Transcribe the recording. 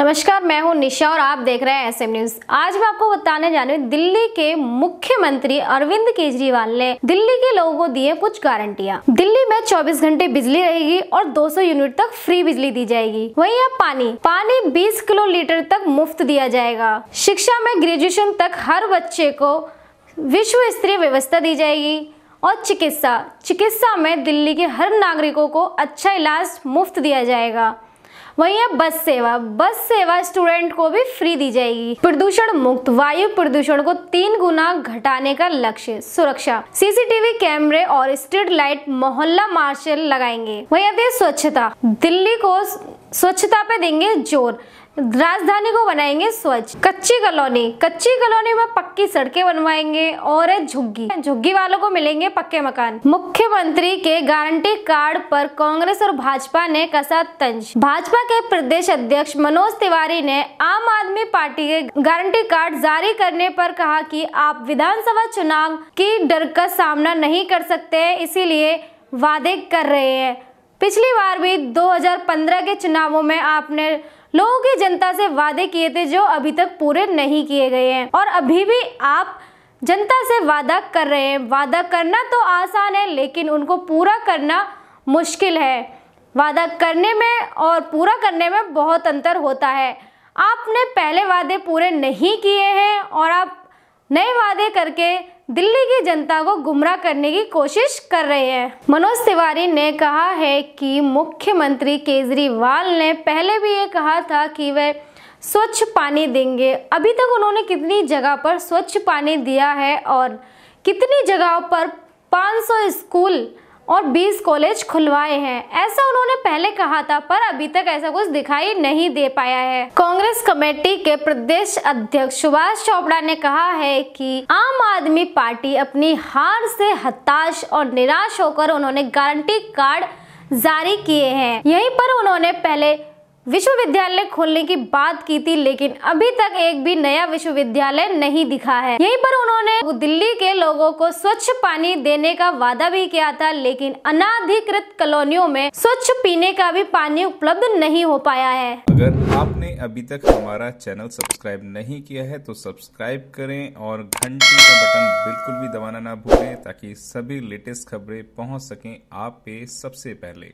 नमस्कार मैं हूं निशा और आप देख रहे हैं एसएम न्यूज आज मैं आपको बताने जा रही हूँ दिल्ली के मुख्यमंत्री अरविंद केजरीवाल ने दिल्ली के लोगों को दिए कुछ गारंटिया दिल्ली में 24 घंटे बिजली रहेगी और 200 यूनिट तक फ्री बिजली दी जाएगी वहीं अब पानी पानी 20 किलो लीटर तक मुफ्त दिया जाएगा शिक्षा में ग्रेजुएशन तक हर बच्चे को विश्व स्तरीय व्यवस्था दी जाएगी और चिकित्सा चिकित्सा में दिल्ली के हर नागरिकों को अच्छा इलाज मुफ्त दिया जाएगा वहीं अब बस सेवा बस सेवा स्टूडेंट को भी फ्री दी जाएगी प्रदूषण मुक्त वायु प्रदूषण को तीन गुना घटाने का लक्ष्य सुरक्षा सीसीटीवी कैमरे और स्ट्रीट लाइट मोहल्ला मार्शल लगाएंगे वही अब स्वच्छता दिल्ली को स्वच्छता पे देंगे जोर राजधानी को बनाएंगे स्वच्छ कच्ची कॉलोनी कच्ची कॉलोनी में पक्की सड़कें बनवाएंगे और झुग्गी झुग्गी वालों को मिलेंगे पक्के मकान मुख्यमंत्री के गारंटी कार्ड पर कांग्रेस और भाजपा ने कसा तंज भाजपा के प्रदेश अध्यक्ष मनोज तिवारी ने आम आदमी पार्टी के गारंटी कार्ड जारी करने पर कहा कि आप विधानसभा चुनाव की डर का सामना नहीं कर सकते इसीलिए वादे कर रहे हैं पिछली बार भी 2015 के चुनावों में आपने लोगों की जनता से वादे किए थे जो अभी तक पूरे नहीं किए गए हैं और अभी भी आप जनता से वादा कर रहे हैं वादा करना तो आसान है लेकिन उनको पूरा करना मुश्किल है वादा करने में और पूरा करने में बहुत अंतर होता है आपने पहले वादे पूरे नहीं किए हैं और आप नए वादे करके दिल्ली की जनता को गुमराह करने की कोशिश कर रहे हैं मनोज तिवारी ने कहा है कि मुख्यमंत्री केजरीवाल ने पहले भी ये कहा था कि वह स्वच्छ पानी देंगे अभी तक उन्होंने कितनी जगह पर स्वच्छ पानी दिया है और कितनी जगहों पर 500 स्कूल और 20 कॉलेज खुलवाए हैं ऐसा उन्होंने पहले कहा था पर अभी तक ऐसा कुछ दिखाई नहीं दे पाया है कांग्रेस कमेटी के प्रदेश अध्यक्ष सुभाष चोपड़ा ने कहा है कि आम आदमी पार्टी अपनी हार से हताश और निराश होकर उन्होंने गारंटी कार्ड जारी किए हैं यहीं पर उन्होंने पहले विश्वविद्यालय खोलने की बात की थी लेकिन अभी तक एक भी नया विश्वविद्यालय नहीं दिखा है यहीं पर उन्होंने दिल्ली के लोगों को स्वच्छ पानी देने का वादा भी किया था लेकिन अनाधिकृत कॉलोनियों में स्वच्छ पीने का भी पानी उपलब्ध नहीं हो पाया है अगर आपने अभी तक हमारा चैनल सब्सक्राइब नहीं किया है तो सब्सक्राइब करें और घंटी का बटन बिल्कुल भी दबाना ना भूलें ताकि सभी लेटेस्ट खबरें पहुंच सकें आप पे सबसे पहले